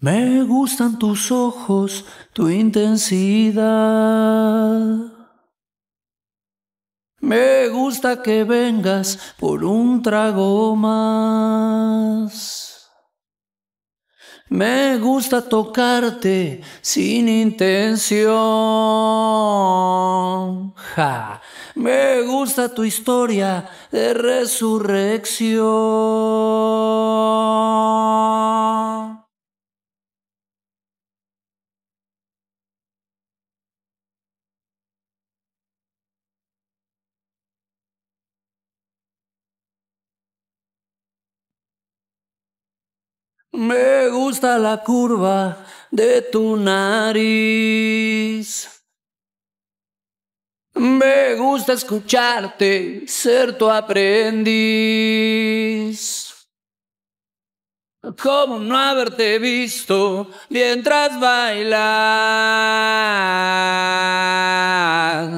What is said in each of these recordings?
Me gustan tus ojos, tu intensidad. Me gusta que vengas por un trago más. Me gusta tocarte sin intención. Me gusta tu historia de resurrección. Me gusta la curva de tu nariz. Me gusta escucharte, ser tu aprendiz. Como no haberte visto mientras bailas.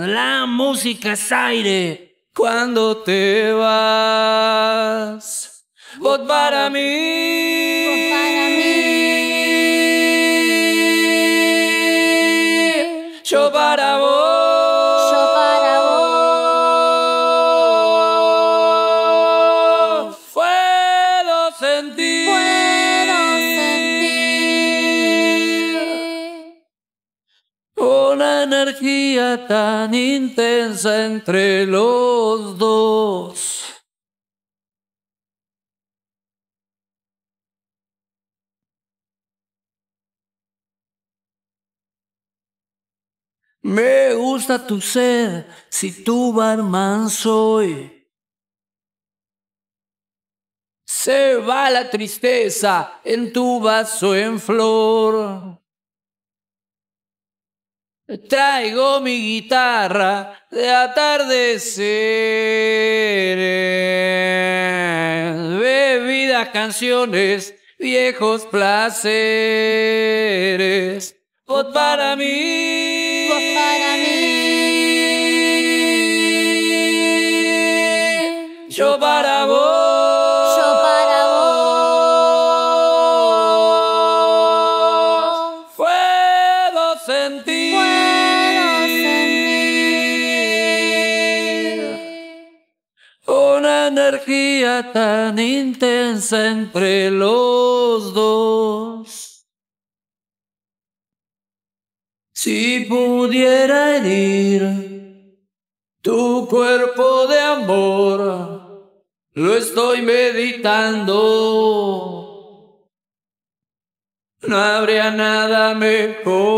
La música es aire cuando te vas vos para mí. para mí. Yo para vos. Yo para vos. Puedo sentir. Puedo sentir. Una energía tan intensa entre los dos. Me gusta tu sed, si tu barman soy. Se va la tristeza en tu vaso en flor. Traigo mi guitarra de atardecer bebidas, canciones, viejos placeres. Vos para mí. Para mí. Yo para vos. Yo para vos. Puedo sentir. Puedo sentir. Una energía tan intensa entre los dos. Si pudiera herir tu cuerpo de amor, lo estoy meditando. No habría nada mejor.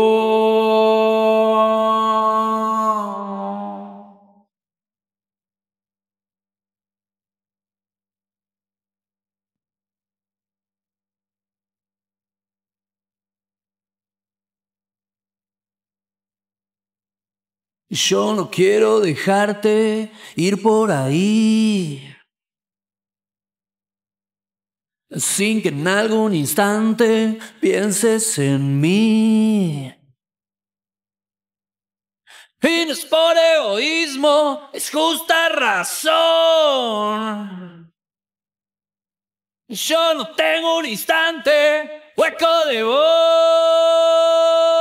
Yo no quiero dejarte ir por ahí. Sin que en algún instante pienses en mí. Y no es por egoísmo, es justa razón. Yo no tengo un instante hueco de voz.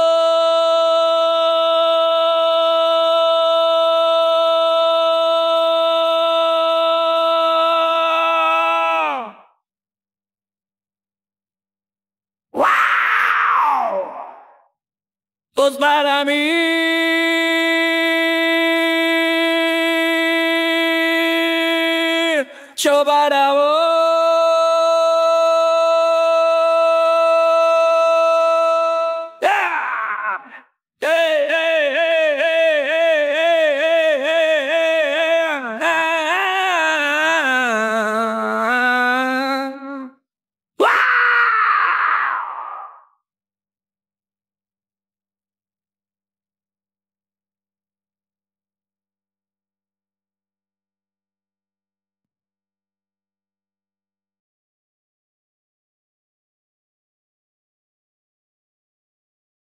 para mí. Yo para vos.